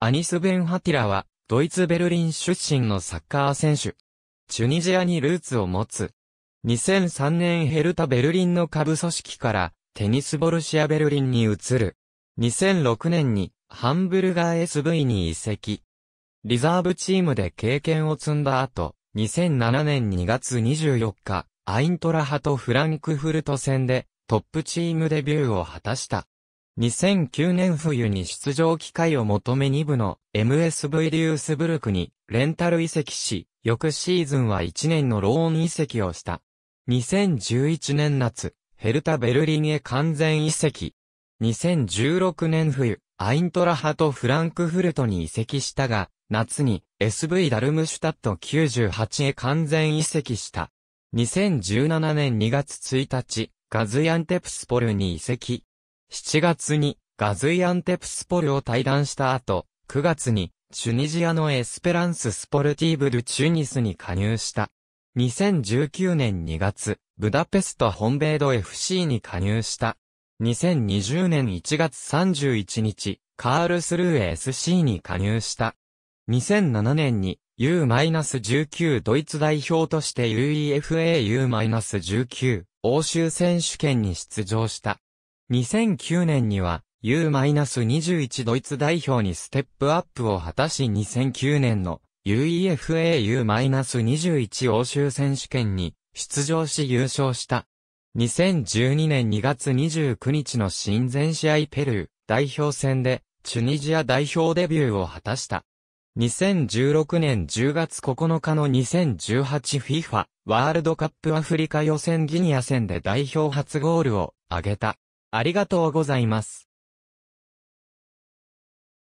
アニス・ベンハティラは、ドイツ・ベルリン出身のサッカー選手。チュニジアにルーツを持つ。2003年ヘルタ・ベルリンの下部組織から、テニスボルシア・ベルリンに移る。2006年に、ハンブルガー SV に移籍。リザーブチームで経験を積んだ後、2007年2月24日、アイントラハとフランクフルト戦でトップチームデビューを果たした。2009年冬に出場機会を求め2部の MSV デュースブルクにレンタル移籍し、翌シーズンは1年のローン移籍をした。2011年夏、ヘルタ・ベルリンへ完全移籍。2016年冬、アイントラハとフランクフルトに移籍したが、夏に SV ダルムシュタット98へ完全移籍した。2017年2月1日、ガズヤンテプスポルに移籍。7月にガズイアンテプスポルを退団した後、9月にチュニジアのエスペランススポルティーブルチュニスに加入した。2019年2月、ブダペスト本米ド FC に加入した。2020年1月31日、カールスルー SC に加入した。2007年に U-19 ドイツ代表として UEFA U-19 欧州選手権に出場した。2009年には U-21 ドイツ代表にステップアップを果たし2009年の UEFAU-21 欧州選手権に出場し優勝した。2012年2月29日の親善試合ペルー代表戦でチュニジア代表デビューを果たした。2016年10月9日の 2018FIFA ワールドカップアフリカ予選ギニア戦で代表初ゴールを挙げた。ありがとうございます。